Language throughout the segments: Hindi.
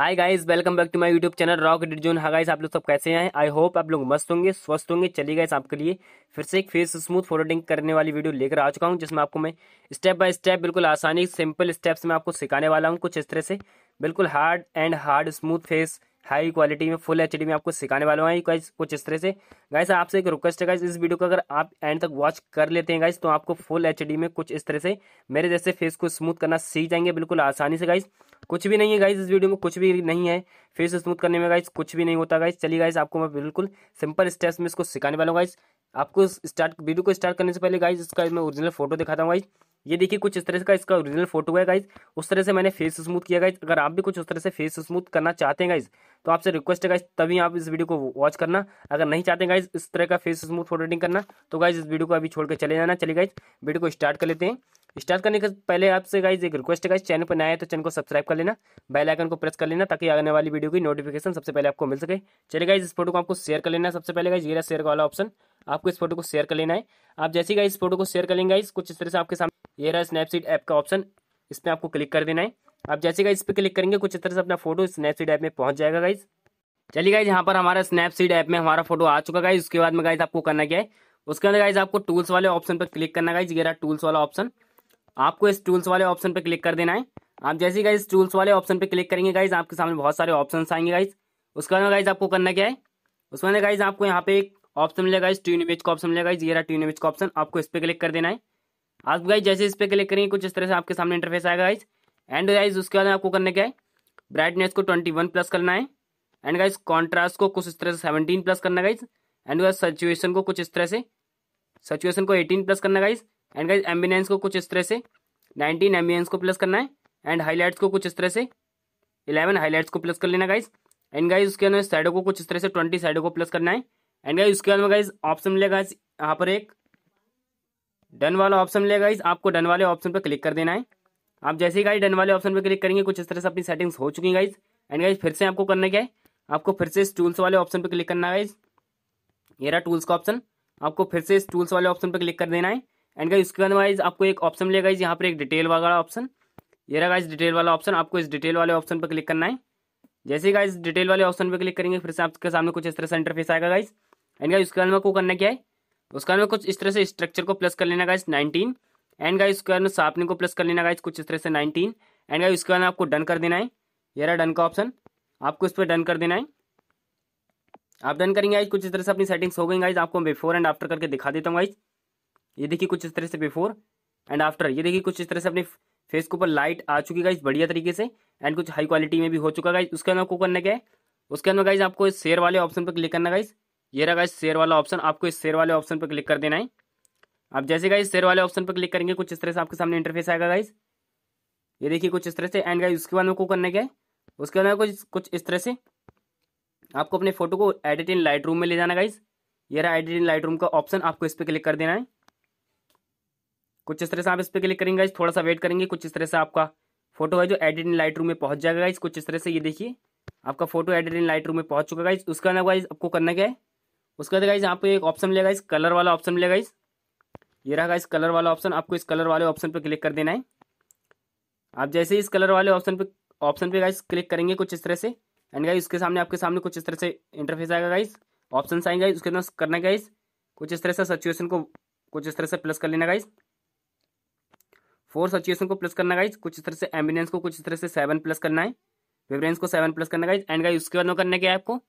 hi guys welcome back to my YouTube channel rock edit zone हाँ गाइस आप लोग सब कैसे हैं आई होप आप लोग मस्त होंगे स्वस्थ होंगे चलिए गाइस आपके लिए फिर से एक फेस स्मूथ फोटोटिंग करने वाली वीडियो लेकर आ चुका हूं जिसमें आपको मैं स्टेप बाय स्टेप बिल्कुल आसानी सिंपल स्टेप्स में आपको सिखाने वाला हूँ कुछ इस तरह से बिल्कुल hard and hard smooth face high quality में फुल एच में आपको सिखाने वाला हूँ गाइस कुछ इस तरह से गाइस आपसे एक रिक्वेस्ट है गाइस इस वीडियो को अगर आप एंड तक वॉच कर लेते हैं गाइस तो आपको फुल एच में कुछ इस तरह से मेरे जैसे फेस को स्मूथ करना सीख जाएंगे बिल्कुल आसानी से गाइस कुछ भी नहीं है गाइज इस वीडियो में कुछ भी नहीं है फेस स्मूथ करने में गाइज कुछ भी नहीं होता गाइज चलिए गाइज आपको मैं बिल्कुल सिंपल स्टेप्स में इसको सिखाने वाला हूँ गाइज आपको स्टार्ट वीडियो को स्टार्ट करने से पहले गाइज इसका मैं ओरिजिनल फोटो दिखाता हूँ गाइज ये देखिए कुछ इस तरह का इसका ओरिजिनल फोटो है गाइज उस तरह से मैंने फेस स्मूथ किया गाइज अगर आप भी कुछ उस तरह से फेस स्मूथ करना चाहते हैं गाइज तो आपसे रिक्वेस्ट है गाइज तभी आप इस वीडियो को वॉच करना अगर नहीं चाहते गाइज इस तरह का फेस स्मूथ फोटो एडिटिंग करना तो गाइज इस वीडियो को अभी छोड़ चले जाना चले गाइज वीडियो को स्टार्ट कर लेते हैं स्टार्ट करने के पहले आपसे गाइज एक रिक्वेस्ट है गाइज चैनल पर नया है तो चैनल को सब्सक्राइब कर लेना बेल आइकन को प्रेस कर लेना ताकि आने वाली वीडियो की नोटिफिकेशन सबसे पहले आपको मिल सके चलिए गाइज इस फोटो को आपको शेयर कर लेना सबसे पहले गाइज ये शेयर वाला ऑप्शन आपको इस फोटो को शेयर कर लेना है आप जैसे ही इस फोटो को शेयर कर लेंगे गाइज कुछ इस तरह से आपके सामने ये रहा स्नैपसीड ऐप का ऑप्शन इस पर आपको क्लिक कर देना है आप जैसे गाइज इस पर क्लिक करेंगे कुछ इस तरह से अपना फोटो स्नैपसीड ऐप में पहुंच जाएगा गाइज चलिए गाइज यहाँ पर हमारा स्नैपसीड ऐप में हमारा फोटो आ चुका गाइज उसके बाद में गाइज आपको करना क्या है उसके अंदर गाइज आपको टूल्स वाले ऑप्शन पर क्लिक करना गाइज ये रहा टूल्स वाला ऑप्शन आपको इस टूल्स वाले ऑप्शन पर क्लिक कर देना है आप जैसे ही गाइज टूल्स वाले ऑप्शन पर क्लिक करेंगे गाइज आपके सामने बहुत सारे ऑप्शन आएंगे गाइज उसके बाद में गाइज आपको करना क्या है उसके बाद गाइज आपको यहाँ पे एक ऑप्शन मिलेगा इस ट्यून इमेज का ऑप्शन मिलेगा ये रहा ट्यून इमेज का ऑप्शन आपको इस पर क्लिक कर देना है आप गाइज जैसे इस पर क्लिक करेंगे कुछ इस तरह से आपके सामने इंटरफेस आएगा गाइज एंड गाइज उसके बाद आपको करना क्या है ब्राइटनेस को ट्वेंटी वन प्लस करना है एंड गाइज कॉन्ट्रास्ट को कुछ इस तरह से सेवनटीन प्लस करना गाइज एंड सचुएशन को कुछ इस तरह से सचुएशन को एटीन प्लस करना गाइज एंड गाइज एम्बिनेंस को कुछ इस तरह से नाइनटीन एम्बिनेंस को प्लस करना है एंड हाईलाइट्स को कुछ इस तरह से इलेवन हाईलाइट्स को प्लस कर लेना गाइज एंड गाइज उसके अंदर साइडों को कुछ इस तरह से ट्वेंटी साइडों को प्लस करना है एंड गाइज उसके अंदर गाइज ऑप्शन मिलेगा यहाँ पर एक डन वाला ऑप्शन मिलेगा गाइज आपको डन वाले ऑप्शन पर क्लिक कर देना है आप जैसे ही गाइज डन वाले ऑप्शन पर क्लिक करेंगे कुछ इस तरह से अपनी सेटिंग्स हो चुकी गाइज एंड गाइज फिर से आपको करना क्या है आपको फिर से इस टूल्स वाले ऑप्शन पर क्लिक करना है गाइज ये रहा टूल्स का ऑप्शन आपको फिर से इस टूल्स वाले ऑप्शन पर क्लिक कर देना है एंड गाइज उसके बाद वाइज आपको एक ऑप्शन मिलेगा इस यहाँ पर एक डिटेल वाला ऑप्शन ये रहा इस डिटेल वाला ऑप्शन आपको इस डिटेल वाले ऑप्शन पर क्लिक करना है जैसे ही गाइज डिटेल वाले ऑप्शन पर क्लिक करेंगे फिर से आपके सामने कुछ इस तरह से इंटरफेस आएगा गाइज एंड गाइज उसके बाद में करना क्या है उसके बाद में कुछ इस तरह से स्ट्रक्चर को प्लस कर लेना गाइज नाइनटीन एंड गाइज उसके बाद में को प्लस कर लेना गाइज कुछ इस तरह से नाइनटीन एंड गाइज उसके बाद आपको डन कर देना है ये रहा डन का ऑप्शन आपको इस पर डन कर देना है आप डन करेंगे गाइज कुछ इस तरह से अपनी सेटिंग्स हो गई गाइज आपको बिफोर एंड आफ्टर करके दिखा देता हूँ गाइज ये देखिए कुछ इस तरह से बिफोर एंड आफ्टर ये देखिए कुछ इस तरह से अपने फेस के ऊपर लाइट आ चुकी गाइज बढ़िया तरीके से एंड कुछ हाई क्वालिटी में भी हो चुका है उसके अंदर को करने क्या है उसके अंदर गाइज आपको इस शेयर वाले ऑप्शन पर क्लिक करना गाइज ये रहा गाइज शेयर वाला ऑप्शन आपको इस शेयर वाले ऑप्शन पर क्लिक कर देना है आप जैसे गाइज शेयर वाले ऑप्शन पर क्लिक करेंगे कुछ इस तरह से आपके सामने इंटरफेस आएगा गाइज ये देखिए कुछ इस तरह से एंड गाइज उसके बाद में को करने है उसके अंदर कुछ कुछ इस तरह से आपको अपने फोटो को एडिट इन लाइट रूम में ले जाना गाइज ये रहा एडिट इन लाइट रूम का ऑप्शन आपको इस पर क्लिक कर देना है कुछ इस तरह से आप इस पर क्लिक करेंगे इस थोड़ा सा वेट करेंगे कुछ इस तरह से आपका फोटो है जो एडिट इन लाइट रूम में पहुंच जाएगा इस कुछ इस तरह से ये देखिए आपका photo edit in Lightroom में पहुंच चुका इस उसका ना गाइज आपको करना क्या है उसके बाद गाइज आपको एक ऑप्शन मिलेगा इस कलर वाला ऑप्शन मिलेगा इस ये रहा इस कलर वाला ऑप्शन आपको इस कलर वाले ऑप्शन पर क्लिक कर देना है आप जैसे इस कलर वाले ऑप्शन पर ऑप्शन पे गाइस क्लिक करेंगे कुछ इस तरह से एंड गाइस उसके सामने आपके सामने कुछ इस तरह से इंटरफेस आएगा गाइस ऑप्शन आएंगे उसके अंदर करना गाइस कुछ इस तरह से सचुएशन को कुछ इस तरह से प्लस कर लेना गाइस फोर सचुएशन को प्लस करना गाइज कुछ इस तरह से एम्बुलेंस को कुछ इस तरह से सेवन प्लस करना है विवरेंस को सेवन प्लस करना गाइज एंड गाइज उसके बाद करने के आपको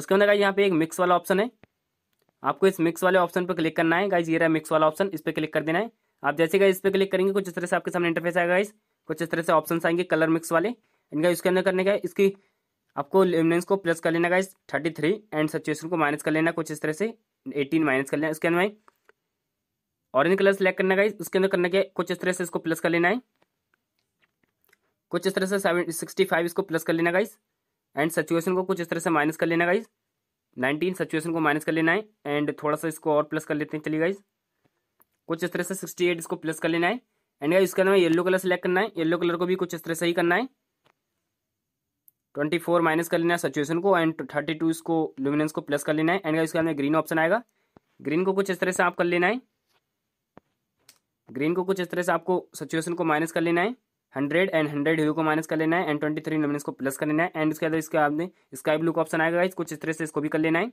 उसके अंदर गाइज यहाँ पे एक मिक्स वाला ऑप्शन है आपको इस मिक्स वाले ऑप्शन पर क्लिक करना है गाइज ये रहा मिक्स वाला ऑप्शन इस पर क्लिक कर देना है आप जैसे गाइज इस पर क्लिक करेंगे कुछ इस तरह से आपके सामने इंटरफेस आएगा गाइज कुछ इस तरह से ऑप्शन आएंगे कलर मिक्स वाले इनका इसके अंदर करने का इसकी आपको लेमिनेंस को प्लस कर लेना गाइज थर्टी थ्री एंड सचुएशन को माइनस कर लेना कुछ इस तरह से एटीन माइनस कर लेना उसके अंदर ऑरेंज कलर सेलेक्ट करना गाइज उसके अंदर करने के कुछ इस तरह से इसको प्लस कर लेना है कुछ इस तरह से सेवन सिक्सटी फाइव इसको प्लस कर लेना गाइस एंड सचुएशन को कुछ इस तरह से माइनस कर लेना गाइस नाइनटीन सचुएशन को माइनस कर लेना है एंड थोड़ा सा इसको और प्लस कर लेते हैं चलिए गाइस कुछ इस तरह से सिक्सटी एट इसको प्लस कर लेना है एंड गाइस इसके अंदर येलो कलर सेलेक्ट करना है येलो कलर को भी कुछ इस तरह से ही करना है ट्वेंटी फोर माइनस कर लेना है सचुएशन को एंड थर्टी टू इसको लुमिनेंस को प्लस कर लेना है एंड इसके अंदर ग्रीन ऑप्शन आएगा ग्रीन को कुछ इस तरह से आप कर लेना है ग्रीन को कुछ इस तरह से आपको सिचुएशन को माइनस कर लेना है हंड्रेड एंड हंड्रेड ह्यू को माइनस कर लेना है एंड ट्वेंटी थ्री नमिन को प्लस कर लेना है एंड उसके बाद इसके आपने स्काई ब्लू का ऑप्शन आएगा गाइज कुछ इस तरह से इसको भी कर लेना है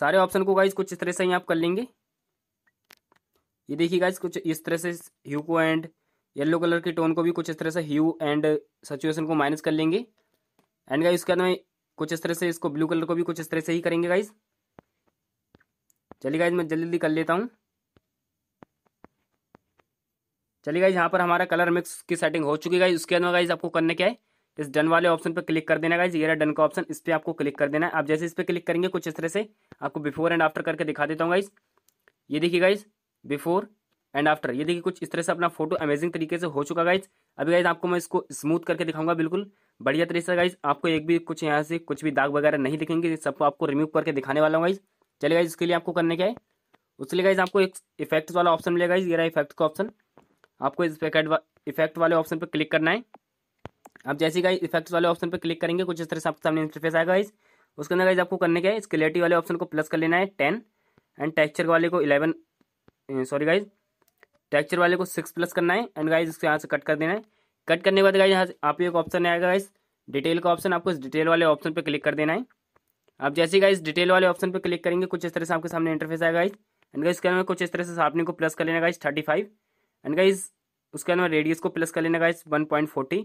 सारे ऑप्शन को गाइज कुछ इस तरह से ही आप कर लेंगे ये देखिए गाइस कुछ इस तरह से ह्यू को एंड येलो कलर के टोन को भी कुछ इस तरह से ह्यू एंड सचुएशन को माइनस कर लेंगे एंड गाइज उसके बाद कुछ इस तरह से इसको ब्लू कलर को भी कुछ इस तरह से ही करेंगे गाइज चलिए गाइज मैं जल्दी जल्दी कर लेता हूँ चलिए गाइज यहाँ पर हमारा कलर मिक्स की सेटिंग हो चुकी है उसके अंदर गाइज आपको करने क्या है इस डन वाले ऑप्शन पर क्लिक कर देना गाइज ये डन का ऑप्शन इस पर आपको क्लिक कर देना है आप जैसे इस पर क्लिक करेंगे कुछ इस तरह से आपको बिफोर एंड आफ्टर करके दिखा देता हूँ गाइज ये देखिए गाइज बिफोर एंड आफ्टर ये देखिए कुछ इस तरह से अपना फोटो अमेजिंग तरीके से हो चुका गाइज अभी गाइज आपको मैं इसको स्मूथ करके दिखाऊंगा बिल्कुल बढ़िया तरीके से गाइज आपको एक भी कुछ यहाँ से कुछ भी दाग वगैरह नहीं दिखेंगे सबको आपको रिमूव करके दिखाने वाला हूँ गाइज चलिए गाइज इसके लिए आपको करने क्या है उसके लिए गाइज आपको एक इफेक्ट वाला ऑप्शन मिलेगा ये इफेक्ट का ऑप्शन आपको इस इफेक्ट वाले ऑप्शन पर क्लिक करना है आप जैसे गाइज इफेक्ट वाले ऑप्शन पर क्लिक करेंगे कुछ इस तरह से आपके सामने इंटरफेस आएगा गाइस उसके अंदर गाइस आपको करने के इस स्केलेटी वाले ऑप्शन को प्लस कर लेना है टेन एंड टेक्चर वाले को इलेवन सॉरी गाइज टेक्चर वाले को सिक्स प्लस करना है एंड गाइज इसको यहाँ से कट कर देना है कट करने के बाद गाइज यहाँ से आप एक ऑप्शन आएगा गाइस डिटेल का ऑप्शन आपको इस डिटेल वाले ऑप्शन पर क्लिक कर देना है आप जैसे गाइज डिटेल वाले ऑप्शन पर क्लिक करेंगे कुछ इस तरह से आपके सामने इंटरफेस आएगा गाइज एंड गाइज इसके अंदर कुछ इस तरह से आपने को प्लस कर लेना guys thirty five and guys उसके अंदर रेडियस को प्लस कर लेना guys one point forty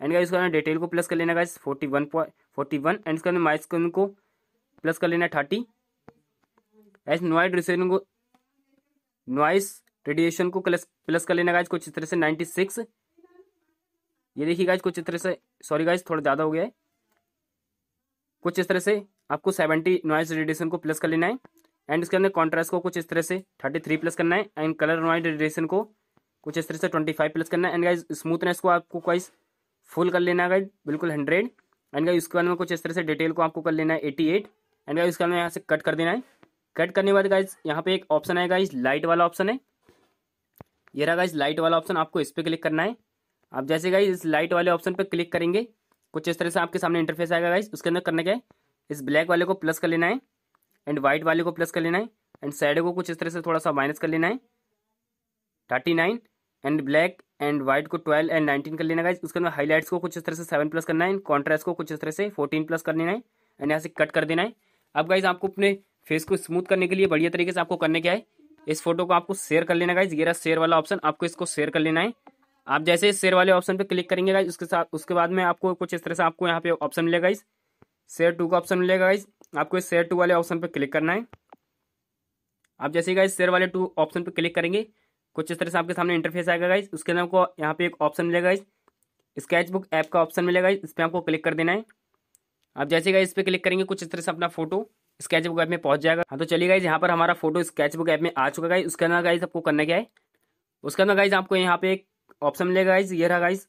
and guys उसके अंदर डिटेल को प्लस कर लेना guys forty one point forty one and उसके अंदर माइस को प्लस कर लेना थर्टी गाइज नॉइड रिसेशन को नॉइस रेडिएशन को प्लस प्लस कर लेना गाइज कुछ इस तरह से नाइन्टी सिक्स ये देखिए गाइज कुछ इस तरह से सॉरी गाइज थोड़ा ज़्यादा हो गया है कुछ इस तरह से आपको सेवेंटी नॉइज रेडिएशन को प्लस कर लेना है एंड इसके अंदर कॉन्ट्रास्ट को कुछ इस तरह से थर्टी थ्री प्लस करना है एंड कलर नॉइज रेडिएशन को कुछ इस तरह से ट्वेंटी फाइव प्लस करना है एंड गाइज स्मूथनेस को आपको गाइज फुल कर लेना है गाइज बिल्कुल हंड्रेड एंड गाइज उसके बाद में कुछ इस तरह से डिटेल को आपको कर लेना है एटी एट एंड गाइज उसके बाद में यहाँ से कट कर देना है कट करने के बाद गाइज यहाँ पे एक ऑप्शन आएगा इस लाइट वाला ऑप्शन है ये रहा गाइज लाइट वाला ऑप्शन आपको इस पर क्लिक करना है आप जैसे गाइज इस लाइट वाले ऑप्शन पर क्लिक करेंगे कुछ इस तरह से आपके सामने इंटरफेस आएगा गाइज उसके अंदर करने के इस ब्लैक वाले को प्लस कर लेना है एंड वाइट वाले को प्लस कर लेना है एंड साइड को कुछ इस तरह से थोड़ा सा माइनस कर लेना है thirty nine and black and white को ट्वेल्व एंड नाइनटीन कर लेना उसके बाद हाईलाइट्स को कुछ इस तरह से सेवन प्लस करना है कॉन्ट्रास्ट को कुछ इस तरह से फोर्टीन प्लस कर लेना है एंड यहाँ से कट कर देना है अब गाइज आपको अपने फेस को स्मूथ करने के लिए बढ़िया तरीके से आपको करने क्या है इस फोटो को आपको शेयर कर लेना गाइज ये रहा शेयर वाला ऑप्शन आपको इसको शेयर कर लेना है आप जैसे शेयर वाले ऑप्शन पे क्लिक करेंगे गाइज उसके साथ उसके बाद में आपको कुछ इस तरह से आपको यहाँ पे ऑप्शन मिलेगा इस शेयर टू का ऑप्शन मिलेगा गाइज आपको इस शेयर टू वाले ऑप्शन पर क्लिक करना है आप जैसे गाइज शेयर वाले टू ऑप्शन पर क्लिक करेंगे कुछ इस तरह से आपके सामने इंटरफेस आएगा गाइज उसके अंदर आपको यहाँ पे एक ऑप्शन मिलेगा इस स्केच बुक ऐप का ऑप्शन मिलेगा इस पर आपको क्लिक कर देना है आप जैसे गाइज इस पर क्लिक करेंगे कुछ इस तरह से अपना फोटो स्केच बुक ऐप में पहुंच जाएगा हाँ तो चलिए गाइज यहाँ पर हमारा फोटो स्केच बुक ऐप में आ चुका गाइज उसके अंदर गाइज आपको करना क्या है उसके अंदर गाइज आपको यहाँ पे एक ऑप्शन मिलेगा इस ये रहा गाइज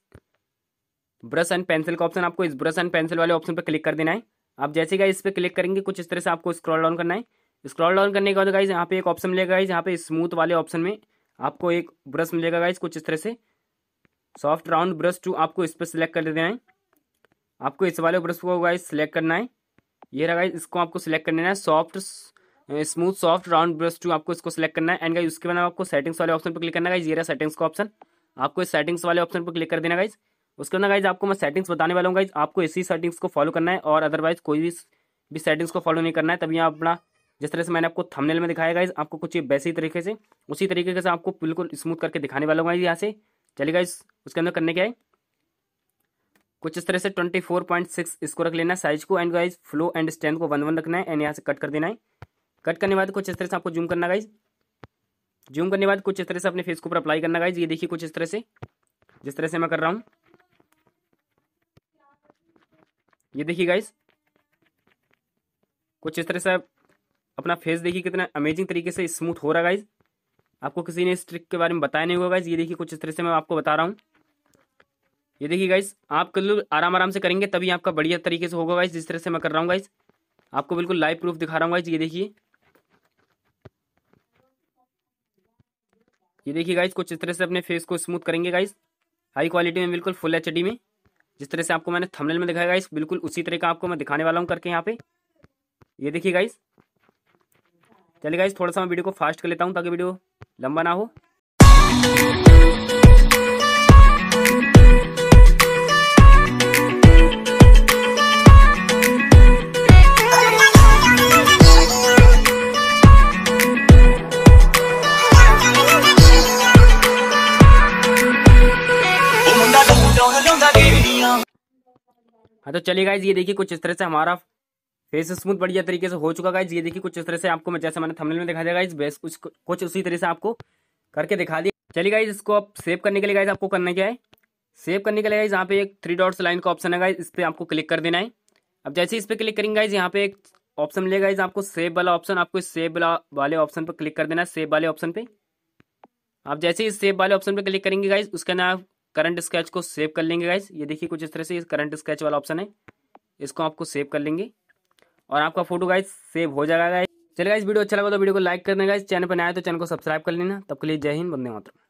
ब्रश एंड पेंसिल का ऑप्शन आपको इस ब्रश एंड पेंसिल वाले ऑप्शन पर क्लिक कर देना है आप जैसे गाइज इस पर क्लिक करेंगे कुछ इस तरह से आपको स्क्रॉल डाउन करना है स्क्रॉल डाउन करने के बाद गाइज यहाँ पे एक ऑप्शन मिलेगा गाइज यहाँ पे स्मूथ वाले ऑप्शन में आपको एक ब्रश मिलेगा गाइज कुछ इस तरह से सॉफ्ट राउंड ब्रश टू आपको इस पर सिलेक्ट कर देना है आपको इस वाले ब्रश को गाइज सिलेक्ट करना है ये रहा गाइज इसको आपको सिलेक्ट कर लेना है soft smooth soft round brush two आपको इसको सिलेक्ट करना है एंड गाइज उसके बाद आपको सेटिंग्स वाले ऑप्शन पर क्लिक करना है गाइज ये रहा सेटिंग्स का ऑप्शन आपको इस सेटिंग्स वाले ऑप्शन पर क्लिक कर देना गाइज उसके बाद गाइज आपको मैं सेटिंग्स बताने वाला हूँ गाइज आपको इसी सेटिंग्स को फॉलो करना है और अदरवाइज कोई भी सेटिंग्स को फॉलो नहीं करना है तभी आप अपना जिस तरह से मैंने आपको थंबनेल में दिखाया गाइज आपको कुछ वैसे ही तरीके से उसी तरीके से आपको बिल्कुल स्मूथ करके दिखाने वाला हूँ यहाँ से चलिए गाइज उसके अंदर करने क्या है कुछ इस तरह से ट्वेंटी फोर पॉइंट सिक्स इसको रख लेना साइज को and guys flow and stand को वन वन रखना है एंड यहाँ से कट कर देना है कट करने बाद कुछ इस तरह से आपको जूम करना गाइज जूम करने बाद कुछ इस तरह से अपने फेस के ऊपर अप्लाई करना गाइज ये देखिए कुछ इस तरह से जिस तरह से मैं कर रहा हूँ ये देखिए गाइज कुछ इस तरह से अपना फेस देखिए कितना अमेजिंग तरीके से स्मूथ हो रहा है गाइज आपको किसी ने इस ट्रिक के बारे में बताया नहीं होगा गाइज ये देखिए कुछ इस तरह से मैं आपको बता रहा हूँ ये देखिए गाइज आप कल आराम आराम से करेंगे तभी आपका बढ़िया तरीके से होगा गाइज जिस तरह से मैं कर रहा हूँ गाइज आपको बिल्कुल लाइव प्रूफ दिखा रहा हूँ गाइज ये देखिए ये देखिए गाइज कुछ इस तरह से अपने फेस को स्मूथ करेंगे गाइज हाई क्वालिटी में बिल्कुल फुल एच में जिस तरह से आपको मैंने थंबनेल में दिखाया गाइस बिल्कुल उसी तरह का आपको मैं दिखाने वाला हूँ करके यहाँ पे ये देखिए गाइस चलिए गाइज थोड़ा सा मैं वीडियो को फास्ट कर लेता हूँ ताकि वीडियो लंबा ना हो हाँ तो चलिए गाइज ये देखिए कुछ इस तरह से हमारा फेस स्मूथ बढ़िया तरीके से हो चुका गाइज ये देखिए कुछ इस तरह से आपको मैं जैसे मैंने थंबनेल में दिखा दिया गाइज बेस कुछ कुछ उसी तरह से आपको करके दिखा दिया चलिए गाइज इसको आप सेव करने के लिए गाइज आपको करना क्या है सेव करने के लिए गाइज यहाँ पे एक थ्री डॉट्स लाइन का ऑप्शन है गाइज इस पर आपको क्लिक कर देना है अब जैसे इस पर क्लिक करेंगे गाइज यहाँ पे एक ऑप्शन मिलेगा इस आपको सेव वाला ऑप्शन आपको इस सेव वाला वाले ऑप्शन पर क्लिक कर देना है सेव वाले ऑप्शन पे आप जैसे इस सेव वाले ऑप्शन पर क्लिक करेंगे गाइज उसके अंदर आप करंट स्केच को सेव कर लेंगे गाइज ये देखिए कुछ इस तरह से करंट स्केच वाला ऑप्शन है इसको आपको सेव कर लेंगे और आपका फोटो गाइज सेव हो जाएगा गाइज चलिए इस वीडियो अच्छा लगा तो वीडियो को लाइक करने गाइज चैनल पर नया तो चैनल को सब्सक्राइब कर लेना तब के लिए जय हिंद बंदे मात्र